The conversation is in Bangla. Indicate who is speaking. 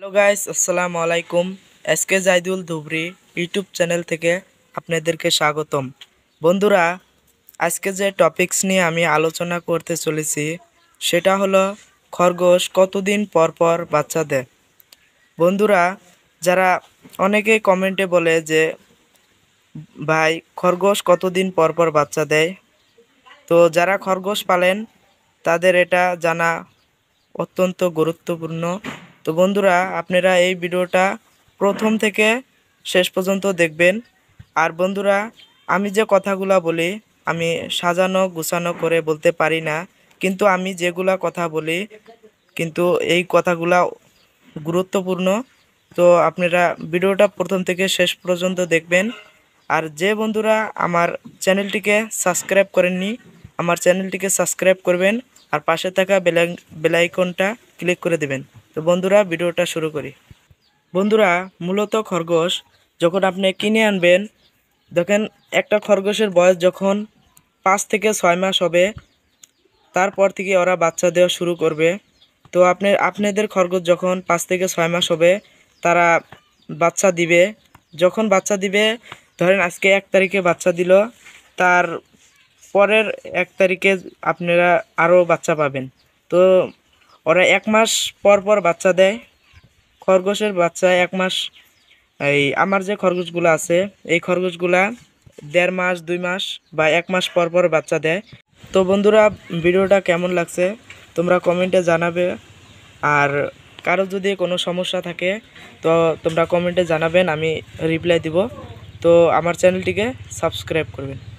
Speaker 1: হ্যালো গাইস আসসালামু আলাইকুম S K Zaidul Dhubri YouTube channel থেকে আপনাদেরকে স্বাগতম বন্ধুরা আজকে যে টপিকস নিয়ে আমি আলোচনা করতে চলেছি সেটা হলো খরগোশ কতদিন পর পর বাচ্চা দেয় বন্ধুরা যারা অনেকে কমেন্টে বলে যে ভাই খরগোশ কতদিন পর পর বাচ্চা দেয় তো যারা খরগোশ পালেন তাদের এটা জানা অত্যন্ত গুরুত্বপূর্ণ তো বন্ধুরা আপনারা এই ভিডিওটা প্রথম থেকে শেষ পর্যন্ত দেখবেন আর বন্ধুরা আমি যে কথাগুলা বলি আমি সাজানো গুছানো করে বলতে পারি না কিন্তু আমি যেগুলা কথা বলি কিন্তু এই কথাগুলা গুরুত্বপূর্ণ তো আপনারা ভিডিওটা প্রথম থেকে শেষ পর্যন্ত দেখবেন আর যে বন্ধুরা আমার চ্যানেলটিকে সাবস্ক্রাইব করেননি আমার চ্যানেলটিকে সাবস্ক্রাইব করবেন আর পাশে থাকা বেলাইকনটা ক্লিক করে দেবেন তো বন্ধুরা ভিডিওটা শুরু করি বন্ধুরা মূলত খরগোশ যখন আপনি কিনে আনবেন দেখেন একটা খরগোশের বয়স যখন পাঁচ থেকে ছয় মাস হবে তারপর থেকে ওরা বাচ্চা দেওয়া শুরু করবে তো আপনি আপনাদের খরগোশ যখন পাঁচ থেকে ছয় মাস হবে তারা বাচ্চা দিবে যখন বাচ্চা দিবে ধরেন আজকে এক তারিখে বাচ্চা দিল তার পরের এক তারিখে আপনারা আরও বাচ্চা পাবেন তো ওরা এক মাস পর পর বাচ্চা দেয় খরগোশের বাচ্চা এক মাস এই আমার যে খরগোশগুলো আছে এই খরগোশগুলা দেড় মাস দুই মাস বা এক মাস পর পর বাচ্চা দেয় তো বন্ধুরা ভিডিওটা কেমন লাগছে তোমরা কমেন্টে জানাবে আর কারো যদি কোনো সমস্যা থাকে তো তোমরা কমেন্টে জানাবেন আমি রিপ্লাই দিব তো আমার চ্যানেলটিকে সাবস্ক্রাইব করবেন